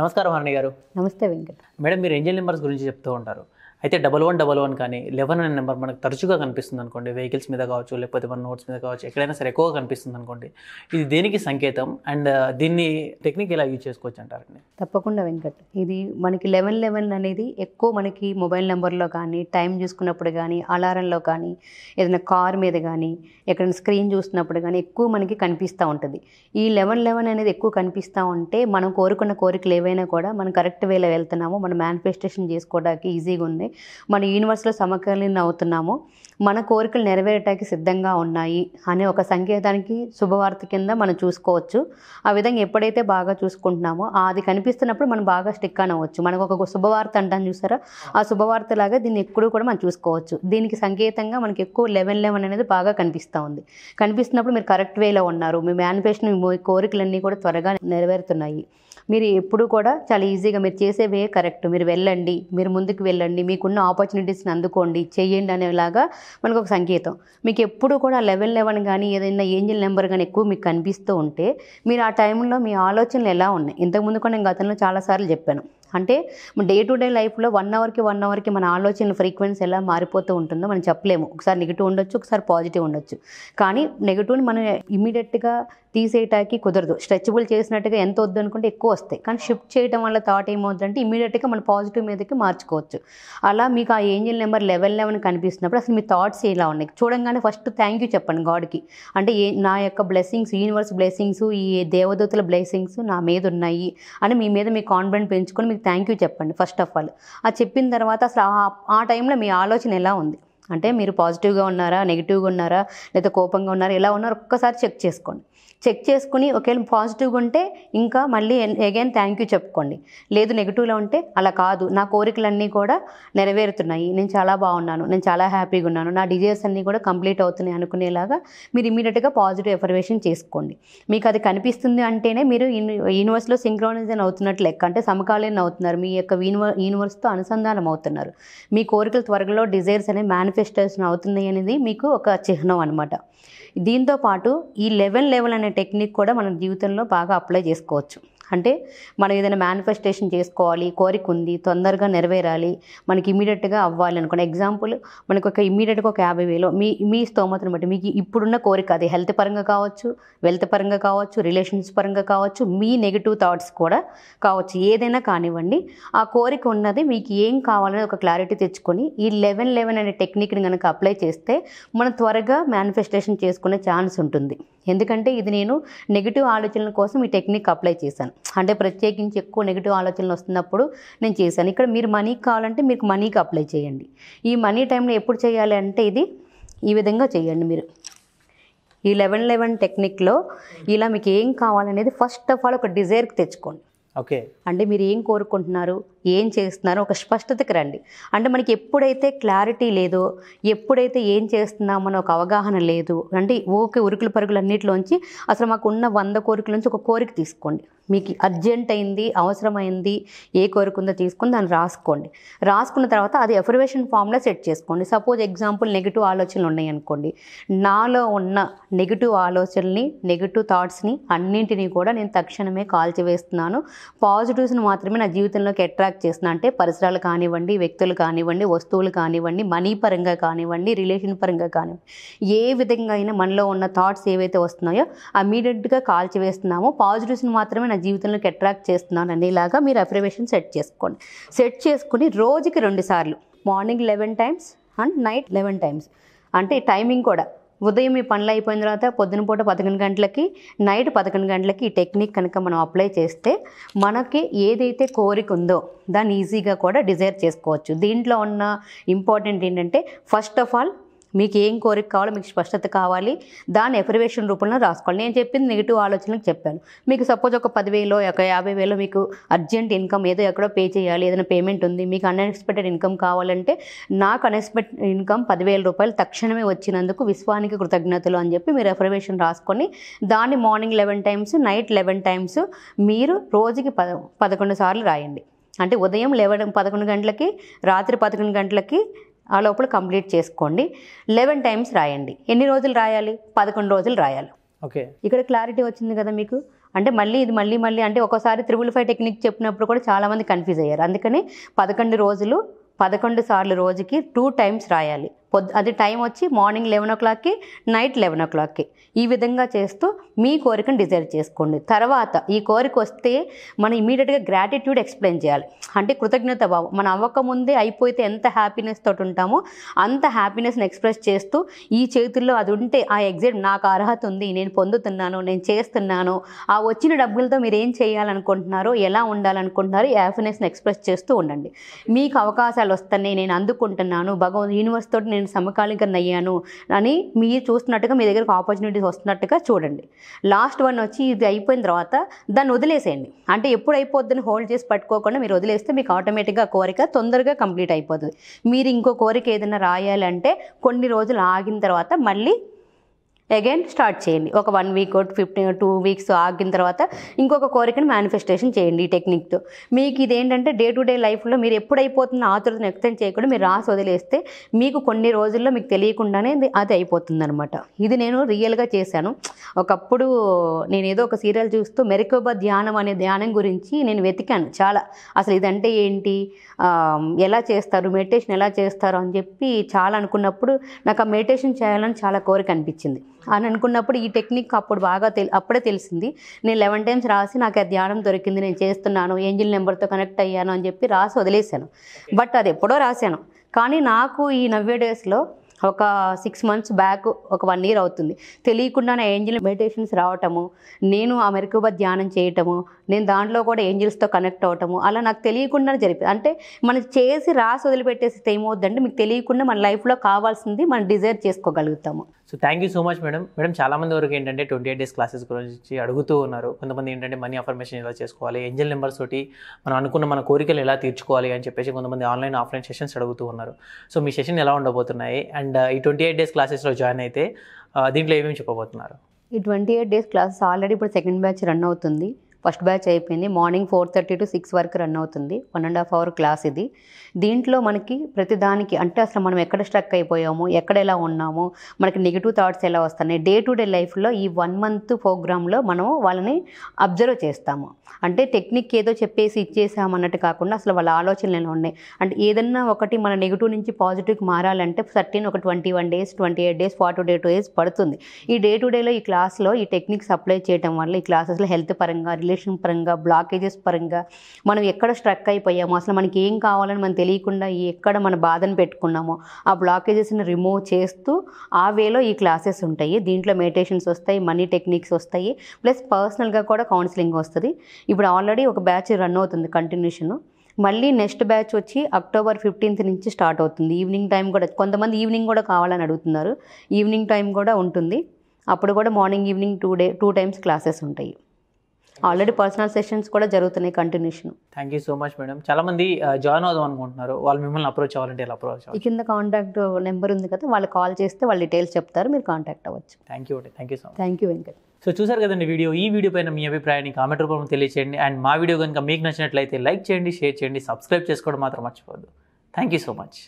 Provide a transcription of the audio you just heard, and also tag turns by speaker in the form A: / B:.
A: నమస్కారం హరణి గారు నమస్తే వెంకట్ మేడం మీరు ఏంజల్ నెంబర్స్ గురించి చెప్తూ ఉంటారు అయితే డబల్ వన్ డబల్ వన్ కానీ లెవెన్ అనే నెంబర్ మనకు తరచుగా కనిపిస్తుంది అనుకోండి వెహికల్స్ మీద కావచ్చు లేకపోతే మన నోట్స్ మీద కావచ్చు ఎక్కడైనా సరే ఎక్కువగా కనిపిస్తుంది అనుకోండి ఇది దేనికి సంకేతం అండ్ దీన్ని టెక్నిక్ ఎలా యూజ్ చేసుకోవచ్చు అంటారండి
B: తప్పకుండా వెంకట్ ఇది మనకి లెవెన్ లెవెన్ అనేది ఎక్కువ మనకి మొబైల్ నెంబర్లో కానీ టైం చూసుకున్నప్పుడు కానీ అలారంలో కానీ ఏదైనా కార్ మీద కానీ ఎక్కడైనా స్క్రీన్ చూస్తున్నప్పుడు కానీ ఎక్కువ మనకి కనిపిస్తూ ఉంటుంది ఈ లెవెన్ లెవెన్ అనేది ఎక్కువ కనిపిస్తూ ఉంటే మనం కోరుకున్న కోరికలు ఏవైనా కూడా మనం కరెక్ట్ వేలో వెళ్తున్నామో మనం మేనిఫెస్టేషన్ చేసుకోవడానికి ఈజీగా ఉంది మన యూనివర్స్లో సమకాలీన అవుతున్నాము మన కోరికలు నెరవేరటానికి సిద్ధంగా ఉన్నాయి అనే ఒక సంకేతానికి శుభవార్త కింద మనం చూసుకోవచ్చు ఆ విధంగా ఎప్పుడైతే బాగా చూసుకుంటున్నామో అది కనిపిస్తున్నప్పుడు మనం బాగా స్టిక్ అనవచ్చు మనకు ఒక శుభవార్త అంటాను చూసారా ఆ శుభవార్త లాగా దీన్ని ఎక్కడూ కూడా మనం చూసుకోవచ్చు దీనికి సంకేతంగా మనకి ఎక్కువ లెవెన్ లెవెన్ అనేది బాగా కనిపిస్తూ ఉంది కనిపిస్తున్నప్పుడు మీరు కరెక్ట్ వేలో ఉన్నారు మీ మేనిఫెస్టేషన్ మీ కోరికలన్నీ కూడా త్వరగా నెరవేరుతున్నాయి మీరు ఎప్పుడు కూడా చాలా ఈజీగా మీరు చేసేవే కరెక్ట్ మీరు వెళ్ళండి మీరు ముందుకు వెళ్ళండి మీకున్న ఆపర్చునిటీస్ని అందుకోండి చేయండి అనేలాగా మనకు ఒక సంకేతం మీకు ఎప్పుడు కూడా లెవెన్ లెవెన్ కానీ ఏదైనా ఏంజిల్ నెంబర్ కానీ ఎక్కువ మీకు కనిపిస్తూ ఉంటే మీరు ఆ టైంలో మీ ఆలోచనలు ఎలా ఉన్నాయి ఇంతకుముందు కూడా నేను గతంలో చాలాసార్లు చెప్పాను అంటే డే టు డే లైఫ్లో వన్ అవర్కి వన్ అవర్కి మన ఆలోచనల ఫ్రీక్వెన్సీ ఎలా మారిపోతూ ఉంటుందో మనం చెప్పలేము ఒకసారి నెగిటివ్ ఉండొచ్చు ఒకసారి పాజిటివ్ ఉండొచ్చు కానీ నెగిటివ్ని మనం ఇమీడియట్గా తీసేయటానికి కుదరదు స్ట్రెచబుల్ చేసినట్టుగా ఎంత అనుకుంటే ఎక్కువ వస్తాయి కానీ షిఫ్ట్ చేయడం వల్ల థాట్ ఏమవుతుందంటే ఇమీడియట్గా మన పాజిటివ్ మీదకి మార్చుకోవచ్చు అలా మీకు ఆ ఏంజిల్ నెంబర్ లెవెన్ లెవెన్ కనిపిస్తున్నప్పుడు అసలు మీ థాట్స్ ఇలా ఉన్నాయి చూడంగానే ఫస్ట్ థ్యాంక్ యూ చెప్పండి గాడ్కి అంటే ఏ నా యొక్క బ్లెస్సింగ్స్ యూనివర్స్ బ్లెస్సింగ్స్ ఈ దేవదూతల బ్లెస్సింగ్స్ నా మీద ఉన్నాయి అని మీ మీద మీ కాన్ఫిడెంట్ పెంచుకొని మీకు థ్యాంక్ యూ చెప్పండి ఫస్ట్ ఆఫ్ ఆల్ ఆ చెప్పిన తర్వాత అసలు ఆ టైంలో మీ ఆలోచన ఎలా ఉంది అంటే మీరు పాజిటివ్గా ఉన్నారా నెగిటివ్గా ఉన్నారా లేదా కోపంగా ఉన్నారా ఎలా ఉన్నారో ఒక్కసారి చెక్ చేసుకోండి చెక్ చేసుకుని ఒకవేళ పాజిటివ్గా ఉంటే ఇంకా మళ్ళీ అగైన్ థ్యాంక్ యూ చెప్పుకోండి లేదు నెగిటివ్లో ఉంటే అలా కాదు నా కోరికలన్నీ కూడా నెరవేరుతున్నాయి నేను చాలా బాగున్నాను నేను చాలా హ్యాపీగా ఉన్నాను నా డిజైర్స్ అన్నీ కూడా కంప్లీట్ అవుతున్నాయి అనుకునేలాగా మీరు ఇమీడియట్గా పాజిటివ్ ఎఫర్వేషన్ చేసుకోండి మీకు అది కనిపిస్తుంది అంటేనే మీరు యూనివర్స్లో సింక్రోనైజన్ అవుతున్నట్లు లెక్క అంటే సమకాలీన అవుతున్నారు మీ యొక్క యూనివర్స్తో అనుసంధానం అవుతున్నారు మీ కోరికలు త్వరలో డిజైర్స్ అనేవి మ్యాన్ మేనిఫెస్టేషన్ అవుతుంది అనేది మీకు ఒక చిహ్నం అనమాట దీంతో పాటు ఈ లెవెన్ లెవెల్ అనే టెక్నిక్ కూడా మన జీవితంలో బాగా అప్లై చేసుకోవచ్చు అంటే మనం ఏదైనా మేనిఫెస్టేషన్ చేసుకోవాలి కోరిక ఉంది తొందరగా నెరవేరాలి మనకి ఇమీడియట్గా అవ్వాలి అనుకున్న ఎగ్జాంపుల్ మనకు ఒక ఇమీడియట్గా ఒక యాభై వేలు మీ మీ స్తోమతను బట్టి మీకు ఇప్పుడున్న కోరిక అది హెల్త్ పరంగా కావచ్చు వెల్త్ పరంగా కావచ్చు రిలేషన్స్ పరంగా కావచ్చు మీ నెగిటివ్ థాట్స్ కూడా కావచ్చు ఏదైనా కానివ్వండి ఆ కోరిక ఉన్నది మీకు ఏం కావాలనేది ఒక క్లారిటీ తెచ్చుకొని ఈ లెవెన్ లెవెన్ అనే టెక్నిక్ని కనుక అప్లై చేస్తే మనం త్వరగా మేనిఫెస్టేషన్ చేసుకునే ఛాన్స్ ఉంటుంది ఎందుకంటే ఇది నేను నెగిటివ్ ఆలోచనల కోసం ఈ టెక్నిక్ అప్లై చేశాను అంటే ప్రత్యేకించి ఎక్కువ నెగిటివ్ ఆలోచనలు వస్తున్నప్పుడు నేను చేశాను ఇక్కడ మీరు మనీకి కావాలంటే మీకు మనీకి అప్లై చేయండి ఈ మనీ టైంలో ఎప్పుడు చేయాలి అంటే ఇది ఈ విధంగా చేయండి మీరు ఈ లెవెన్ లెవెన్ టెక్నిక్లో ఇలా మీకు ఏం కావాలనేది ఫస్ట్ ఆఫ్ ఆల్ ఒక డిజైర్కి తెచ్చుకోండి ఓకే అంటే మీరు ఏం కోరుకుంటున్నారు ఏం చేస్తున్నారు ఒక స్పష్టతకి రండి అంటే మనకి ఎప్పుడైతే క్లారిటీ లేదో ఎప్పుడైతే ఏం చేస్తున్నామో ఒక అవగాహన లేదు అంటే ఓకే ఉరుకుల పరుగులు అన్నింటిలోంచి అసలు మాకు ఉన్న వంద కోరికల నుంచి ఒక కోరిక తీసుకోండి మీకు అర్జెంట్ అయింది అవసరమైంది ఏ కోరుకుందో తీసుకుని దాన్ని రాసుకోండి రాసుకున్న తర్వాత అది ఎఫర్వేషన్ ఫామ్లో సెట్ చేసుకోండి సపోజ్ ఎగ్జాంపుల్ నెగిటివ్ ఆలోచనలు ఉన్నాయి అనుకోండి నాలో ఉన్న నెగిటివ్ ఆలోచనల్ని నెగిటివ్ థాట్స్ని అన్నింటినీ కూడా నేను తక్షణమే కాల్చివేస్తున్నాను పాజిటివ్స్ని మాత్రమే నా జీవితంలోకి అట్రాక్ట్ చేస్తున్నా అంటే పరిసరాలు కానివ్వండి వ్యక్తులు కానివ్వండి వస్తువులు కానివ్వండి మనీ పరంగా కానివ్వండి రిలేషన్ పరంగా కానివ్వండి ఏ విధంగా అయినా మనలో ఉన్న థాట్స్ ఏవైతే వస్తున్నాయో అమీడియట్గా కాల్చివేస్తున్నామో పాజిటివ్స్ని మాత్రమే నా జీవితంలోకి అట్రాక్ట్ చేస్తున్నాను అనేలాగా మీరు అఫర్మేషన్ సెట్ చేసుకోండి సెట్ చేసుకుని రోజుకి రెండు సార్లు morning eleven times and night eleven times అంటే టైమింగ్ కూడా ఉదయం మీ పనులు అయిపోయిన తర్వాత పొద్దున పూట పదకొండు గంటలకి నైట్ పదకొండు గంటలకి ఈ టెక్నిక్ కనుక మనం అప్లై చేస్తే మనకి ఏదైతే కోరిక ఉందో దాన్ని ఈజీగా కూడా డిజైర్ చేసుకోవచ్చు దీంట్లో ఉన్న ఇంపార్టెంట్ ఏంటంటే ఫస్ట్ ఆఫ్ ఆల్ మీకు ఏం కోరిక కావాలో మీకు స్పష్టత కావాలి దాన్ని ఎఫర్వేషన్ రూపంలో రాసుకోవాలి నేను చెప్పింది నెగిటివ్ ఆలోచనలకు చెప్పాను మీకు సపోజ్ ఒక పదివేలో ఒక యాభై వేలో మీకు అర్జెంట్ ఇన్కమ్ ఏదో ఎక్కడో పే చేయాలి ఏదైనా పేమెంట్ ఉంది మీకు అన్ఎక్స్పెక్టెడ్ ఇన్కమ్ కావాలంటే నాకు అన్ఎక్స్పెక్టెడ్ ఇన్కమ్ పదివేల రూపాయలు తక్షణమే వచ్చినందుకు విశ్వానికి కృతజ్ఞతలు అని చెప్పి మీరు ఎఫర్వేషన్ రాసుకొని దాన్ని morning eleven times night eleven times మీరు రోజుకి పద పదకొండు సార్లు రాయండి అంటే ఉదయం లెవెన్ పదకొండు గంటలకి రాత్రి పదకొండు గంటలకి ఆ లోపల కంప్లీట్ చేసుకోండి లెవెన్ టైమ్స్ రాయండి ఎన్ని రోజులు రాయాలి పదకొండు రోజులు రాయాలి ఓకే ఇక్కడ క్లారిటీ వచ్చింది కదా మీకు అంటే మళ్ళీ ఇది మళ్ళీ మళ్ళీ అంటే ఒకసారి త్రిబుల్ ఫైవ్ టెక్నిక్ చెప్పినప్పుడు కూడా చాలామంది కన్ఫ్యూజ్ అయ్యారు అందుకని పదకొండు రోజులు పదకొండు సార్లు రోజుకి టూ టైమ్స్ రాయాలి పొద్దు అది టైం వచ్చి మార్నింగ్ లెవెన్ ఓ క్లాక్కి నైట్ లెవెన్ ఓ క్లాక్కి ఈ విధంగా చేస్తూ మీ కోరికను డిజైడ్ చేసుకోండి తర్వాత ఈ కోరిక వస్తే మనం ఇమీడియట్గా గ్రాటిట్యూడ్ ఎక్స్ప్లెయిన్ చేయాలి అంటే కృతజ్ఞత భావం మనం అవ్వకముందే అయిపోతే ఎంత హ్యాపీనెస్ తోటి ఉంటామో అంత హ్యాపీనెస్ని ఎక్స్ప్రెస్ చేస్తూ ఈ చేతుల్లో అది ఉంటే ఆ ఎగ్జిట్ నాకు అర్హత ఉంది నేను పొందుతున్నాను నేను చేస్తున్నాను ఆ వచ్చిన డబ్బులతో మీరు ఏం చేయాలనుకుంటున్నారో ఎలా ఉండాలనుకుంటున్నారో ఈ హ్యాపీనెస్ని ఎక్స్ప్రెస్ చేస్తూ ఉండండి మీకు అవకాశాలు వస్తున్నాయి నేను అందుకుంటున్నాను భగవంతు యూనివర్స్ తోటి నేను నేను సమకాలీకరణ అయ్యాను అని మీరు చూస్తున్నట్టుగా మీ దగ్గరకు ఆపర్చునిటీస్ వస్తున్నట్టుగా చూడండి లాస్ట్ వన్ వచ్చి ఇది అయిపోయిన తర్వాత దాన్ని వదిలేసేయండి అంటే ఎప్పుడు అయిపోద్దని హోల్డ్ చేసి పట్టుకోకుండా మీరు వదిలేస్తే మీకు ఆటోమేటిక్గా కోరిక తొందరగా కంప్లీట్ అయిపోతుంది మీరు ఇంకో కోరిక ఏదైనా రాయాలంటే కొన్ని రోజులు ఆగిన తర్వాత మళ్ళీ అగైన్ స్టార్ట్ చేయండి ఒక one week fifteen two weeks ఆగిన తర్వాత ఇంకొక కోరికను మేనిఫెస్టేషన్ చేయండి ఈ టెక్నిక్తో మీకు ఇదేంటంటే డే టు డే లైఫ్లో మీరు ఎప్పుడైపోతున్న ఆతురతను ఎక్స్టెండ్ చేయకుండా మీరు రాసి వదిలేస్తే మీకు కొన్ని రోజుల్లో మీకు తెలియకుండానే అది అయిపోతుందనమాట ఇది నేను రియల్గా చేశాను ఒకప్పుడు నేను ఏదో ఒక సీరియల్ చూస్తూ మెరికోబా ధ్యానం అనే ధ్యానం గురించి నేను వెతికాను చాలా అసలు ఇదంటే ఏంటి ఎలా చేస్తారు మెడిటేషన్ ఎలా చేస్తారు అని చెప్పి చాలా అనుకున్నప్పుడు నాకు ఆ మెడిటేషన్ చేయాలని చాలా కోరిక అనిపించింది అని అనుకున్నప్పుడు ఈ టెక్నిక్ అప్పుడు బాగా తెలి అప్పుడే తెలిసింది నేను లెవెన్ టైమ్స్ రాసి నాకు ఆ ధ్యానం దొరికింది నేను చేస్తున్నాను ఏంజిల్ నెంబర్తో కనెక్ట్ అయ్యాను అని చెప్పి రాసి వదిలేశాను బట్ అది ఎప్పుడో రాశాను కానీ నాకు ఈ నవ్వే డేస్లో ఒక సిక్స్ మంత్స్ బ్యాక్ ఒక వన్ ఇయర్ అవుతుంది తెలియకుండా నా ఏంజిల్ మెడిటేషన్స్ రావటము నేను ఆ మెరకుబ ధ్యానం చేయటము నేను దాంట్లో కూడా ఏంజిల్స్తో కనెక్ట్ అవటము అలా నాకు తెలియకుండా జరిపి అంటే మనం చేసి రాసి వదిలిపెట్టేస్తే ఏమవుతుందండి మీకు తెలియకుండా మన లైఫ్లో కావాల్సింది మనం డిజైర్ చేసుకోగలుగుతాము
A: so thank you so much madam madam చాలామంది వరకు ఏంటంటే ట్వంటీ ఎయిట్ డేస్ క్లాసెస్ గురించి అడుగుతూ ఉన్నారు కొంతమంది ఏంటంటే మనీ అఫర్మేషన్ ఎలా చేసుకోవాలి ఏంజల్ నెంబర్స్ తోటి మనం అనుకున్న మన కోరికలు ఎలా తీర్చుకోవాలి అని చెప్పేసి కొంతమంది ఆన్లైన్ ఆఫ్లైన్ సెషన్స్ అడుగుతూ ఉన్నారు సో మీ సెషన్ ఎలా ఉండబోతున్నాయి అండ్ ఈ ట్వంటీ ఎయిట్ డేస్ క్లాసెస్లో జాయిన్ అయితే దీంట్లో ఏమేమి చెప్పబోతున్నారు
B: ఈ twenty eight days classes already ఇప్పుడు సెకండ్ బ్యాచ్ రన్ అవుతుంది ఫస్ట్ బ్యాచ్ అయిపోయింది morning four thirty to six వరకు రన్ అవుతుంది one and half hour class ఇది దీంట్లో మనకి ప్రతి దానికి అంటే అసలు మనం ఎక్కడ స్ట్రక్ అయిపోయాము ఎక్కడ ఎలా ఉన్నాము మనకి నెగిటివ్ థాట్స్ ఎలా వస్తున్నాయి డే టు డే లైఫ్లో ఈ వన్ మంత్ ప్రోగ్రాంలో మనం వాళ్ళని అబ్జర్వ్ చేస్తాము అంటే టెక్నిక్ ఏదో చెప్పేసి ఇచ్చేసామన్నట్టు కాకుండా అసలు వాళ్ళ ఆలోచనలు ఉన్నాయి అంటే ఏదన్నా ఒకటి మన నెగిటివ్ నుంచి పాజిటివ్కి మారాలంటే థర్టీన్ ఒక twenty one days twenty eight days forty day two days పడుతుంది ఈ డే టు డేలో ఈ క్లాస్లో ఈ టెక్నిక్స్ అప్లై చేయడం వల్ల ఈ క్లాసెస్లో హెల్త్ పరంగా రిలేషన్ ఇరిగేషన్ పరంగా బ్లాకేజెస్ పరంగా మనం ఎక్కడ స్ట్రక్ అయిపోయామో అసలు మనకి ఏం కావాలని మనం తెలియకుండా ఎక్కడ మన బాధను పెట్టుకున్నామో ఆ బ్లాకేజెస్ని రిమూవ్ చేస్తూ ఆ వేలో ఈ క్లాసెస్ ఉంటాయి దీంట్లో మెడిటేషన్స్ వస్తాయి మనీ టెక్నిక్స్ వస్తాయి ప్లస్ పర్సనల్గా కూడా కౌన్సిలింగ్ వస్తుంది ఇప్పుడు ఆల్రెడీ ఒక బ్యాచ్ రన్ అవుతుంది కంటిన్యూషన్ మళ్ళీ నెక్స్ట్ బ్యాచ్ వచ్చి అక్టోబర్ ఫిఫ్టీన్త్ నుంచి స్టార్ట్ అవుతుంది ఈవినింగ్ టైం కూడా కొంతమంది ఈవినింగ్ కూడా కావాలని అడుగుతున్నారు ఈవినింగ్ టైం కూడా ఉంటుంది అప్పుడు కూడా morning evening two day two times classes ఉంటాయి ఆల్రెడీ పర్సనల్ సెషన్స్ కూడా జరుగుతున్నాయి continuation
A: thank you so much madam చాలా మంది జాయిన్ uh, అవుదాం అనుకుంటున్నారు వాళ్ళు మిమ్మల్ని అప్రోచ్ అవ్వాలంటే ఎలా అప్రోచ్ ఈ
B: కింద కాంటాక్ట్ నెంబర్ ఉంది కదా వాళ్ళు కాల్ చేస్తే వాళ్ళు డీటెయిల్స్ చెప్తారు మీరు కాంటాక్ట్ అవ్వచ్చు thank you thank you so much thank you Venkat
A: so చూసారు కదండి వీడియో ఈ వీడియో పైన మీ అభిప్రాయాన్ని కామెంట్ రూపంలో తెలియచేయండి అండ్ మా వీడియో కనుక మీకు నచ్చినట్లయితే లైక్ చేయండి షేర్ చేయండి సబ్స్క్రైబ్ చేసుకోవడం మాత్రం మర్చిపోద్దు థ్యాంక్ యూ సో మచ్